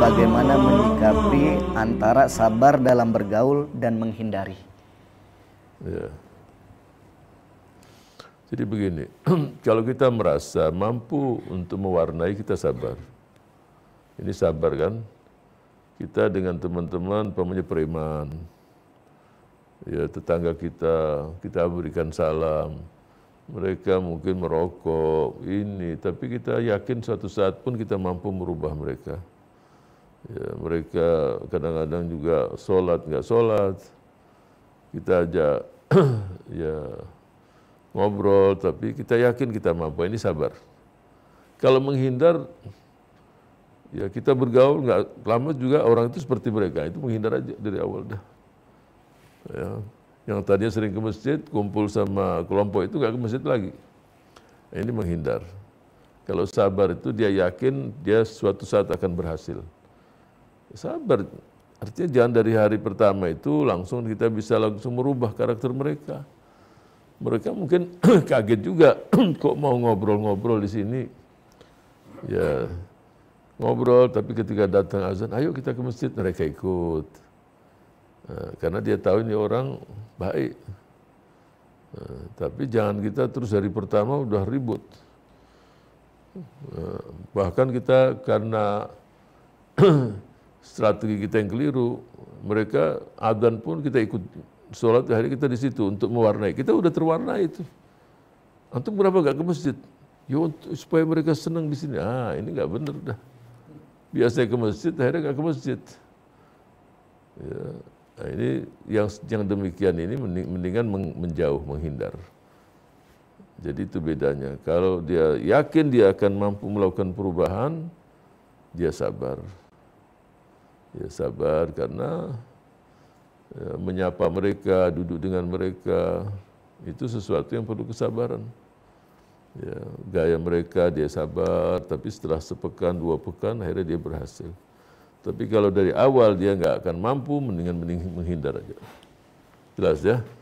bagaimana menyikapi antara sabar dalam bergaul dan menghindari. Ya. Jadi begini, kalau kita merasa mampu untuk mewarnai kita sabar. Ini sabar kan? Kita dengan teman-teman pamannya periman. Ya, tetangga kita, kita berikan salam. Mereka mungkin merokok, ini, tapi kita yakin suatu saat pun kita mampu merubah mereka. Ya, mereka kadang-kadang juga sholat nggak sholat. Kita aja ya ngobrol, tapi kita yakin kita mampu. Ini sabar. Kalau menghindar, ya kita bergaul nggak lama juga orang itu seperti mereka. Itu menghindar aja dari awal dah. Ya. Yang tadinya sering ke masjid, kumpul sama kelompok itu nggak ke masjid lagi. Ini menghindar. Kalau sabar itu dia yakin dia suatu saat akan berhasil. Sabar. Artinya jangan dari hari pertama itu langsung kita bisa langsung merubah karakter mereka. Mereka mungkin kaget juga kok mau ngobrol-ngobrol di sini. Ya ngobrol tapi ketika datang azan ayo kita ke masjid mereka ikut. Nah, karena dia tahu ini orang baik. Nah, tapi jangan kita terus dari pertama udah ribut. Nah, bahkan kita karena strategi kita yang keliru. Mereka adzan pun kita ikut sholat hari kita di situ untuk mewarnai. Kita udah terwarnai itu. Antum berapa gak ke masjid? Ya untuk, supaya mereka senang di sini. Ah ini nggak bener dah. Biasanya ke masjid, akhirnya gak ke masjid. Ya. Nah, ini yang yang demikian ini mendingan menjauh, menghindar. Jadi itu bedanya. Kalau dia yakin dia akan mampu melakukan perubahan, dia sabar ya sabar karena ya, menyapa mereka, duduk dengan mereka itu sesuatu yang perlu kesabaran. Ya, gaya mereka dia sabar, tapi setelah sepekan dua pekan akhirnya dia berhasil. Tapi kalau dari awal dia nggak akan mampu, mendingan menghindar aja. Jelas ya?